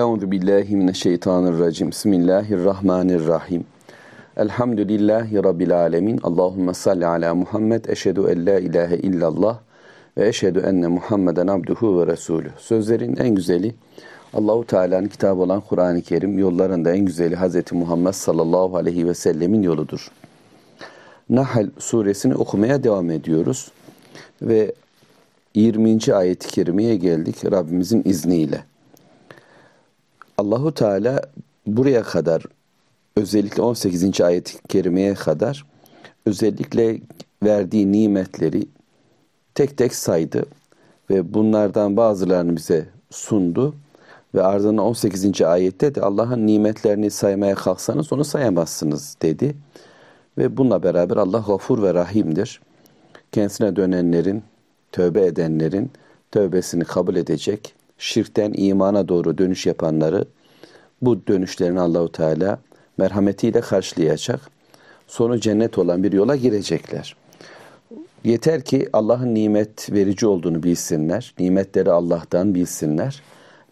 Euzu billahi mineşşeytanirracim. Bismillahirrahmanirrahim. Elhamdülillahi rabbil alamin. Allahumme salli ala Muhammed. Eşhedü en la ilahe illallah ve eşhedü enne Muhammeden abduhu ve resulü. Sözlerin en güzeli Allahu Teala'nın kitabı olan Kur'an-ı Kerim, yollarında en güzeli Hz. Muhammed sallallahu aleyhi ve sellemin yoludur. Nahl suresini okumaya devam ediyoruz ve 20. ayet-i kerimeye geldik Rabbimizin izniyle. Allahu Teala buraya kadar özellikle 18. ayet-i kerimeye kadar özellikle verdiği nimetleri tek tek saydı ve bunlardan bazılarını bize sundu ve ardından 18. ayette de Allah'ın nimetlerini saymaya kalksanız onu sayamazsınız dedi. Ve bununla beraber Allah gafur ve rahimdir. Kendisine dönenlerin, tövbe edenlerin tövbesini kabul edecek şirkten imana doğru dönüş yapanları bu dönüşlerini Allahu Teala merhametiyle karşılayacak. Sonu cennet olan bir yola girecekler. Yeter ki Allah'ın nimet verici olduğunu bilsinler. Nimetleri Allah'tan bilsinler.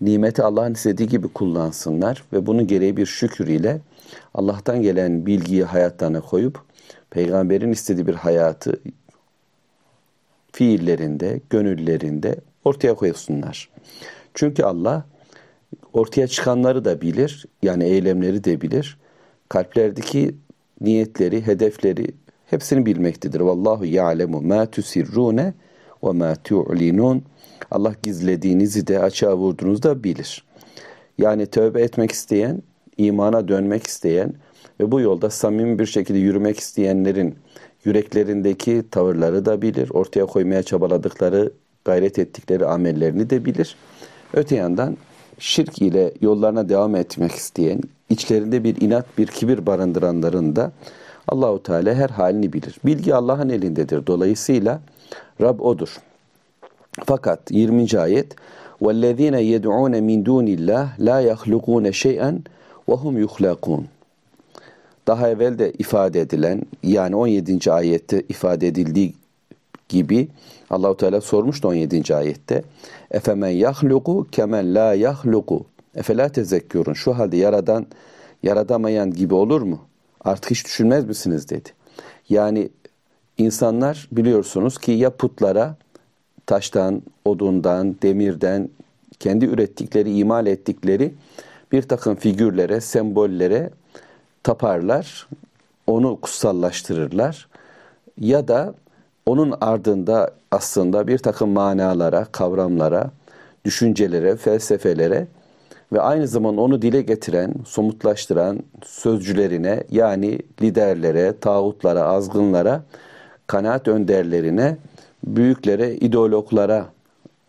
Nimeti Allah'ın istediği gibi kullansınlar ve bunun gereği bir şükür ile Allah'tan gelen bilgiyi hayatlarına koyup peygamberin istediği bir hayatı fiillerinde, gönüllerinde ortaya koysunlar. Çünkü Allah ortaya çıkanları da bilir. Yani eylemleri de bilir. Kalplerdeki niyetleri, hedefleri hepsini bilmektedir. Vallahu ya'lemu ma tusirrune ve ma tu'linun. Allah gizlediğinizi de açığa vurduğunuzu da bilir. Yani tövbe etmek isteyen, imana dönmek isteyen ve bu yolda samimi bir şekilde yürümek isteyenlerin yüreklerindeki tavırları da bilir. Ortaya koymaya çabaladıkları gayret ettikleri amellerini de bilir. Öte yandan şirk ile yollarına devam etmek isteyen, içlerinde bir inat, bir kibir barındıranların da Allahu Teala her halini bilir. Bilgi Allah'ın elindedir. Dolayısıyla Rab odur. Fakat 20. ayet وَالَّذ۪ينَ يَدْعُونَ مِنْ دُونِ اللّٰهِ لَا يَخْلُقُونَ شَيْئًا وَهُمْ يُخْلَقُونَ Daha evvel de ifade edilen yani 17. ayette ifade edildiği gibi Allahu Teala sormuştu 17. ayette. Efemen yahluku kemen la yahluku. Efela tezekkürün. Şu halde yaradan yaradamayan gibi olur mu? Artık hiç düşünmez misiniz dedi. Yani insanlar biliyorsunuz ki ya putlara taştan, odundan, demirden kendi ürettikleri, imal ettikleri bir takım figürlere, sembollere taparlar, onu kutsallaştırırlar. Ya da onun ardında aslında bir takım manalara, kavramlara, düşüncelere, felsefelere ve aynı zamanda onu dile getiren, somutlaştıran sözcülerine yani liderlere, tağutlara, azgınlara, kanaat önderlerine, büyüklere, ideologlara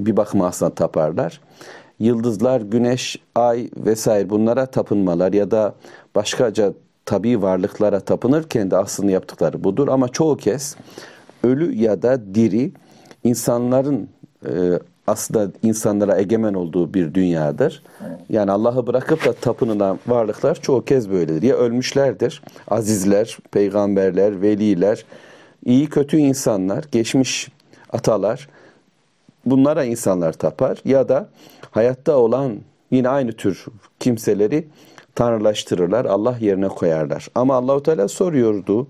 bir bakma aslında taparlar. Yıldızlar, güneş, ay vesaire bunlara tapınmalar ya da başkaca tabi varlıklara tapınırken de aslında yaptıkları budur. Ama çoğu kez ölü ya da diri insanların e, aslında insanlara egemen olduğu bir dünyadır. Yani Allah'ı bırakıp da tapınılan varlıklar çoğu kez böyledir. Ya ölmüşlerdir, azizler, peygamberler, veliler, iyi kötü insanlar, geçmiş atalar, bunlara insanlar tapar ya da hayatta olan yine aynı tür kimseleri tanrılaştırırlar, Allah yerine koyarlar. Ama Allahu Teala soruyordu.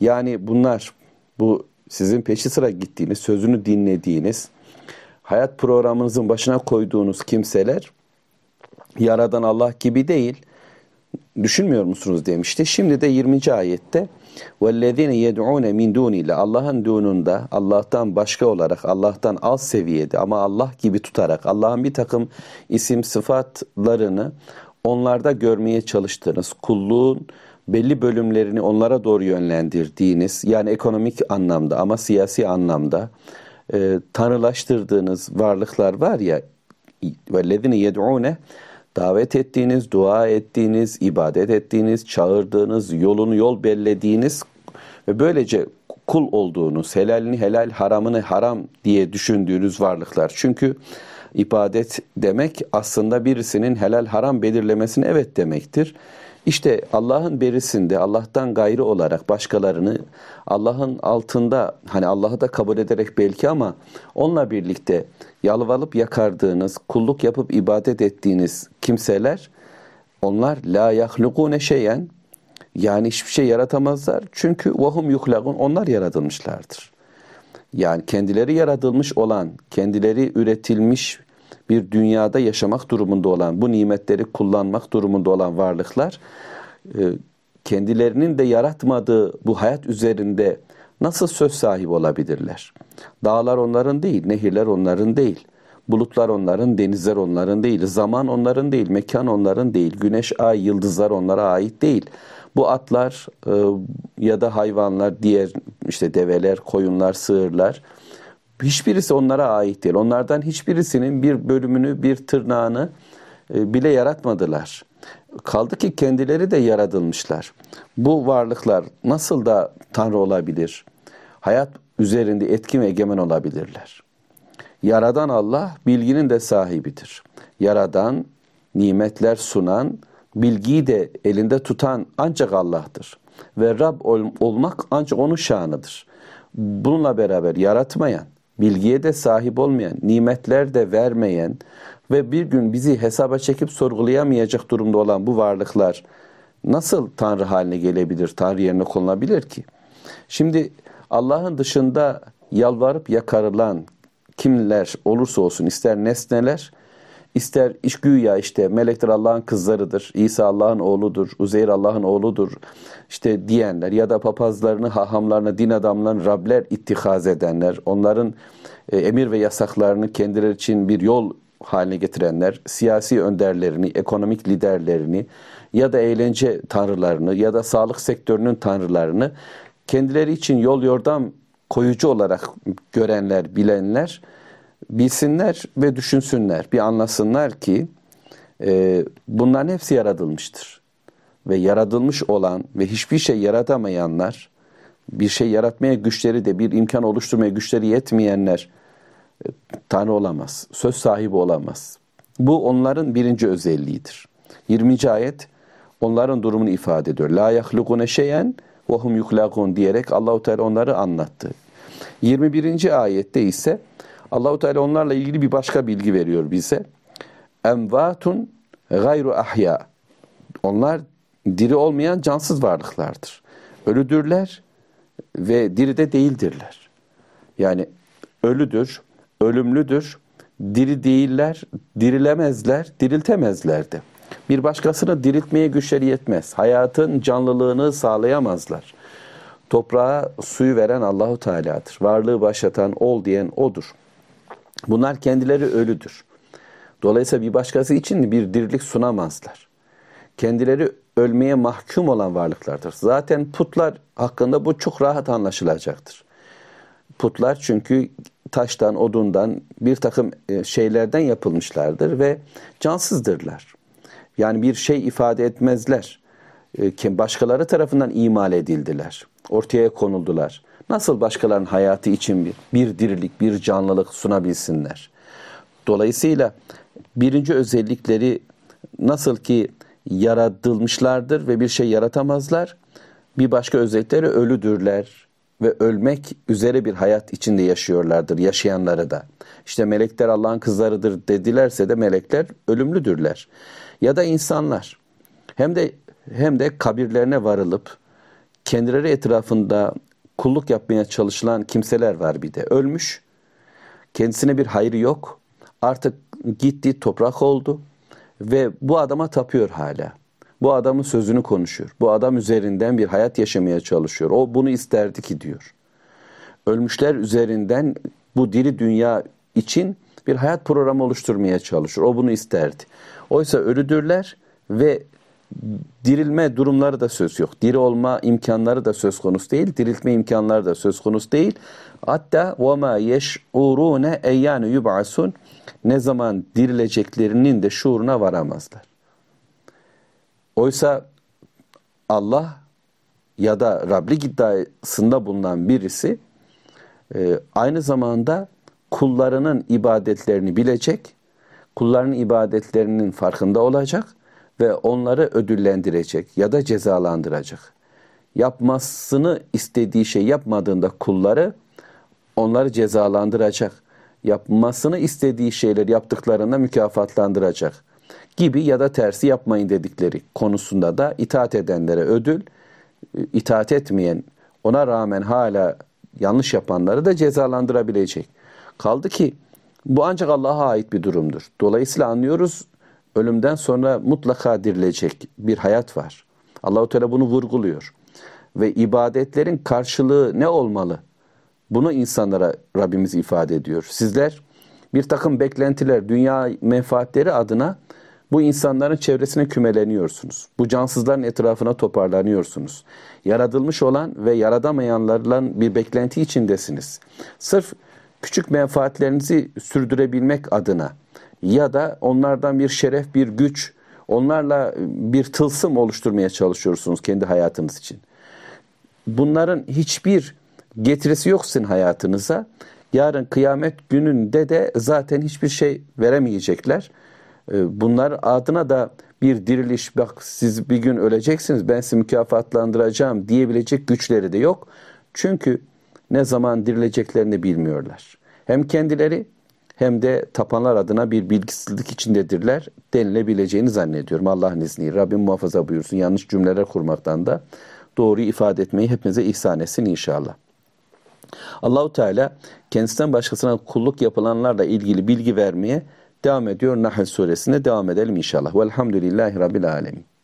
Yani bunlar bu sizin peşi sıra gittiğiniz, sözünü dinlediğiniz, hayat programınızın başına koyduğunuz kimseler yaradan Allah gibi değil. Düşünmüyor musunuz demişti. Şimdi de 20. ayette وَالَّذ۪ينَ يَدْعُونَ مِنْ دُونِ Allah'ın dununda Allah'tan başka olarak, Allah'tan az seviyede ama Allah gibi tutarak Allah'ın bir takım isim sıfatlarını onlarda görmeye çalıştığınız kulluğun belli bölümlerini onlara doğru yönlendirdiğiniz yani ekonomik anlamda ama siyasi anlamda e, tanrılaştırdığınız varlıklar var ya وَالَّذِينَ يَدْعُونَ davet ettiğiniz, dua ettiğiniz, ibadet ettiğiniz, çağırdığınız, yolunu yol bellediğiniz ve böylece kul olduğunuz, helalini helal, haramını haram diye düşündüğünüz varlıklar. Çünkü ibadet demek aslında birisinin helal haram belirlemesine evet demektir. İşte Allah'ın berisinde Allah'tan gayrı olarak başkalarını Allah'ın altında hani Allah'ı da kabul ederek belki ama onunla birlikte yalvalıp yakardığınız, kulluk yapıp ibadet ettiğiniz kimseler onlar la yahlukune şeyen yani hiçbir şey yaratamazlar. Çünkü vahum yuhlagun onlar yaratılmışlardır. Yani kendileri yaratılmış olan, kendileri üretilmiş bir dünyada yaşamak durumunda olan, bu nimetleri kullanmak durumunda olan varlıklar e, kendilerinin de yaratmadığı bu hayat üzerinde nasıl söz sahibi olabilirler? Dağlar onların değil, nehirler onların değil. Bulutlar onların, denizler onların değil, zaman onların değil, mekan onların değil, güneş, ay, yıldızlar onlara ait değil. Bu atlar e, ya da hayvanlar, diğer işte develer, koyunlar, sığırlar, hiçbirisi onlara ait değil. Onlardan hiçbirisinin bir bölümünü, bir tırnağını e, bile yaratmadılar. Kaldı ki kendileri de yaratılmışlar. Bu varlıklar nasıl da Tanrı olabilir? Hayat üzerinde etkin ve egemen olabilirler. Yaradan Allah bilginin de sahibidir. Yaradan, nimetler sunan, bilgiyi de elinde tutan ancak Allah'tır. Ve Rab olmak ancak onun şanıdır. Bununla beraber yaratmayan, bilgiye de sahip olmayan, nimetler de vermeyen ve bir gün bizi hesaba çekip sorgulayamayacak durumda olan bu varlıklar nasıl Tanrı haline gelebilir, Tanrı yerine konulabilir ki? Şimdi Allah'ın dışında yalvarıp yakarılan kimler olursa olsun ister nesneler, İster iş güya işte melekler Allah'ın kızlarıdır, İsa Allah'ın oğludur, Uzeyr Allah'ın oğludur işte diyenler ya da papazlarını, hahamlarını, din adamlarını Rabler ittihaz edenler, onların e, emir ve yasaklarını kendileri için bir yol haline getirenler, siyasi önderlerini, ekonomik liderlerini ya da eğlence tanrılarını ya da sağlık sektörünün tanrılarını kendileri için yol yordam koyucu olarak görenler, bilenler bilsinler ve düşünsünler, bir anlasınlar ki e, bunların hepsi yaratılmıştır. Ve yaratılmış olan ve hiçbir şey yaratamayanlar, bir şey yaratmaya güçleri de, bir imkan oluşturmaya güçleri yetmeyenler e, Tanrı olamaz, söz sahibi olamaz. Bu onların birinci özelliğidir. 20. ayet onların durumunu ifade ediyor. La yahlukune şeyen ve hum yuhlakun diyerek Allahu Teala onları anlattı. 21. ayette ise Allahu Teala onlarla ilgili bir başka bilgi veriyor bize. Emvatun gayru ahya. Onlar diri olmayan cansız varlıklardır. Ölüdürler ve diri de değildirler. Yani ölüdür, ölümlüdür, diri değiller, dirilemezler, diriltemezlerdi. Bir başkasını diriltmeye güçleri yetmez. Hayatın canlılığını sağlayamazlar. Toprağa suyu veren Allahu Teala'dır. Varlığı başlatan, ol diyen odur. Bunlar kendileri ölüdür. Dolayısıyla bir başkası için bir dirilik sunamazlar. Kendileri ölmeye mahkum olan varlıklardır. Zaten putlar hakkında bu çok rahat anlaşılacaktır. Putlar çünkü taştan, odundan, bir takım e, şeylerden yapılmışlardır ve cansızdırlar. Yani bir şey ifade etmezler. E, başkaları tarafından imal edildiler. Ortaya konuldular nasıl başkalarının hayatı için bir, bir dirilik, bir canlılık sunabilsinler. Dolayısıyla birinci özellikleri nasıl ki yaratılmışlardır ve bir şey yaratamazlar, bir başka özellikleri ölüdürler ve ölmek üzere bir hayat içinde yaşıyorlardır yaşayanları da. İşte melekler Allah'ın kızlarıdır dedilerse de melekler ölümlüdürler. Ya da insanlar hem de hem de kabirlerine varılıp kendileri etrafında kulluk yapmaya çalışılan kimseler var bir de. Ölmüş, kendisine bir hayrı yok. Artık gitti toprak oldu ve bu adama tapıyor hala. Bu adamın sözünü konuşuyor. Bu adam üzerinden bir hayat yaşamaya çalışıyor. O bunu isterdi ki diyor. Ölmüşler üzerinden bu diri dünya için bir hayat programı oluşturmaya çalışır. O bunu isterdi. Oysa ölüdürler ve dirilme durumları da söz yok. Diri olma imkanları da söz konusu değil. Diriltme imkanları da söz konusu değil. Hatta وَمَا يَشْعُرُونَ اَيَّانُ يُبْعَسُونَ Ne zaman dirileceklerinin de şuuruna varamazlar. Oysa Allah ya da Rablik iddiasında bulunan birisi e, aynı zamanda kullarının ibadetlerini bilecek, kulların ibadetlerinin farkında olacak ve onları ödüllendirecek ya da cezalandıracak. Yapmasını istediği şey yapmadığında kulları onları cezalandıracak. Yapmasını istediği şeyler yaptıklarında mükafatlandıracak gibi ya da tersi yapmayın dedikleri konusunda da itaat edenlere ödül, e, itaat etmeyen, ona rağmen hala yanlış yapanları da cezalandırabilecek. Kaldı ki bu ancak Allah'a ait bir durumdur. Dolayısıyla anlıyoruz ölümden sonra mutlaka dirilecek bir hayat var. Allahu Teala bunu vurguluyor. Ve ibadetlerin karşılığı ne olmalı? Bunu insanlara Rabbimiz ifade ediyor. Sizler bir takım beklentiler, dünya menfaatleri adına bu insanların çevresine kümeleniyorsunuz. Bu cansızların etrafına toparlanıyorsunuz. Yaradılmış olan ve yaradamayanlarla bir beklenti içindesiniz. Sırf küçük menfaatlerinizi sürdürebilmek adına ya da onlardan bir şeref, bir güç, onlarla bir tılsım oluşturmaya çalışıyorsunuz kendi hayatınız için. Bunların hiçbir getirisi yok sizin hayatınıza. Yarın kıyamet gününde de zaten hiçbir şey veremeyecekler. Ee, bunlar adına da bir diriliş, bak siz bir gün öleceksiniz, ben sizi mükafatlandıracağım diyebilecek güçleri de yok. Çünkü ne zaman dirileceklerini bilmiyorlar. Hem kendileri hem de tapanlar adına bir bilgisizlik içindedirler denilebileceğini zannediyorum Allah'ın izniyle. Rabbim muhafaza buyursun yanlış cümleler kurmaktan da doğruyu ifade etmeyi hepimize ihsan etsin inşallah. Allahu Teala kendisinden başkasına kulluk yapılanlarla ilgili bilgi vermeye devam ediyor. Nahl suresine devam edelim inşallah. Velhamdülillahi Rabbil Alemin.